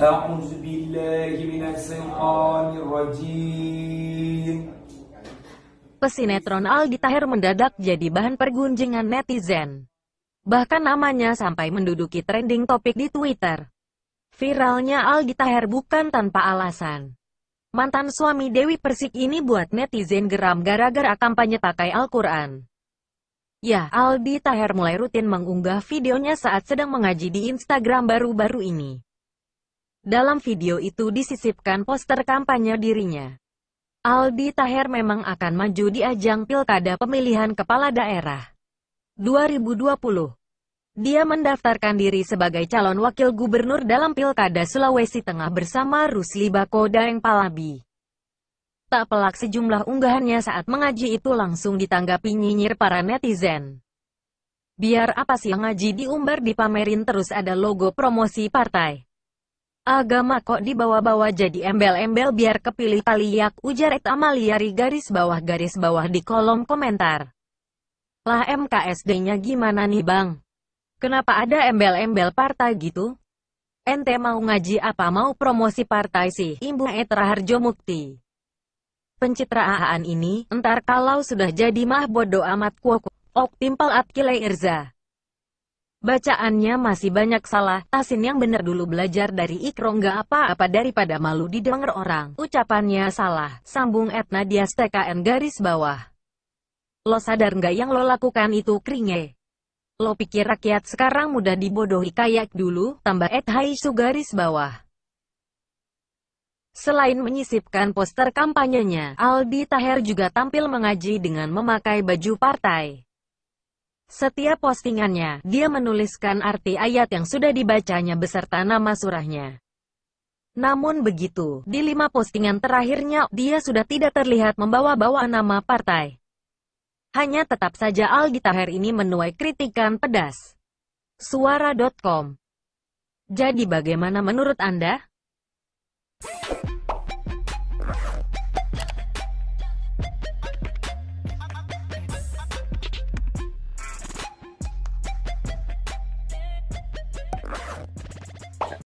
أعوذ بالله من الشيطان الرجيم Pesinetron Aldi Taher mendadak jadi bahan pergunjingan netizen. Bahkan namanya sampai menduduki trending topik di Twitter. Viralnya Aldi Taher bukan tanpa alasan. Mantan suami Dewi Persik ini buat netizen geram gara-gara kampanye pakai Al-Quran. Ya, Aldi Taher mulai rutin mengunggah videonya saat sedang mengaji di Instagram baru-baru ini. Dalam video itu disisipkan poster kampanye dirinya. Aldi Taher memang akan maju di ajang pilkada pemilihan kepala daerah 2020. Dia mendaftarkan diri sebagai calon wakil gubernur dalam Pilkada Sulawesi Tengah bersama Rusli Bakoda Daeng Palabi. Tak pelak sejumlah unggahannya saat mengaji itu langsung ditanggapi nyinyir para netizen. Biar apa sih ngaji diumbar dipamerin terus ada logo promosi partai. Agama kok dibawa-bawa jadi embel-embel biar kepilih taliak ujar Et Amaliari garis bawah garis bawah di kolom komentar. Lah MKSD-nya gimana nih bang? Kenapa ada embel-embel partai gitu? Ente mau ngaji apa mau promosi partai sih? Imbu Et Raharjo Mukti pencitraan ini, entar kalau sudah jadi mah bodo amat kuoku. Ok timpal Atkile Irza. Bacaannya masih banyak salah, Tasin yang bener dulu belajar dari Ikro nggak apa-apa daripada malu didengar orang. Ucapannya salah, sambung Etna Dias TKN garis bawah. Lo sadar nggak yang lo lakukan itu kringe? Lo pikir rakyat sekarang mudah dibodohi kayak dulu, tambah Ethai Su garis bawah. Selain menyisipkan poster kampanyenya, Aldi Taher juga tampil mengaji dengan memakai baju partai. Setiap postingannya, dia menuliskan arti ayat yang sudah dibacanya beserta nama surahnya. Namun begitu, di lima postingan terakhirnya, dia sudah tidak terlihat membawa-bawa nama partai. Hanya tetap saja Aldi Taher ini menuai kritikan pedas. Suara.com Jadi bagaimana menurut Anda?